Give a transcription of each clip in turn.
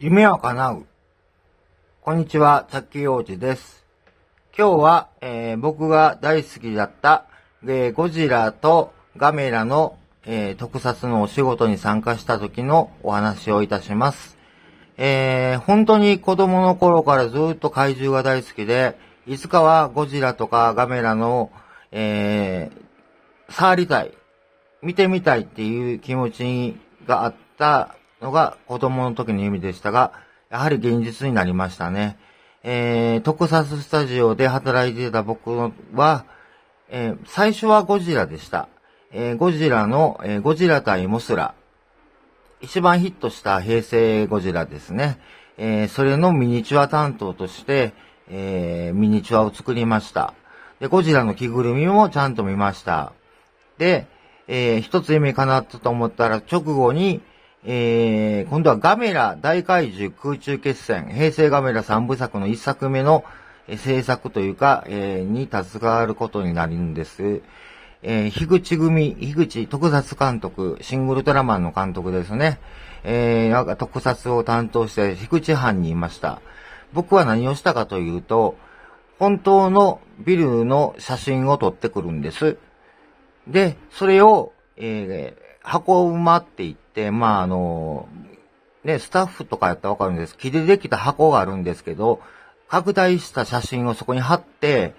夢は叶う。こんにちは、チャッキー王子です。今日は、えー、僕が大好きだった、えー、ゴジラとガメラの、えー、特撮のお仕事に参加した時のお話をいたします。えー、本当に子供の頃からずっと怪獣が大好きで、いつかはゴジラとかガメラの、えー、触りたい、見てみたいっていう気持ちがあったのが子供の時の夢でしたが、やはり現実になりましたね。えー、特撮スタジオで働いていた僕は、えー、最初はゴジラでした。えー、ゴジラの、えー、ゴジラ対モスラ。一番ヒットした平成ゴジラですね。えー、それのミニチュア担当として、えー、ミニチュアを作りました。で、ゴジラの着ぐるみもちゃんと見ました。で、えー、一つ夢叶ったと思ったら直後に、えー、今度はガメラ大怪獣空中決戦、平成ガメラ3部作の1作目の制作というか、えー、に携わることになるんです。えー、樋口組、樋口特撮監督、シングルトラマンの監督ですね。えー、特撮を担当して樋口藩にいました。僕は何をしたかというと、本当のビルの写真を撮ってくるんです。で、それを、えー、箱馬って言って、まあ、あの、ね、スタッフとかやったらわかるんです。木でできた箱があるんですけど、拡大した写真をそこに貼って、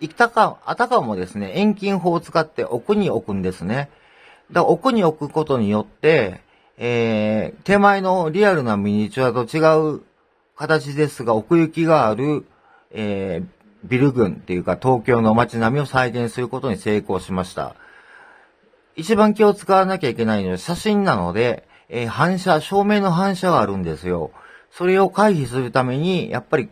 行ったか、あたかもですね、遠近法を使って奥に置くんですね。だから奥に置くことによって、えー、手前のリアルなミニチュアと違う形ですが、奥行きがある、えー、ビル群っていうか東京の街並みを再現することに成功しました。一番気を使わなきゃいけないのは写真なので、えー、反射、照明の反射があるんですよ。それを回避するために、やっぱり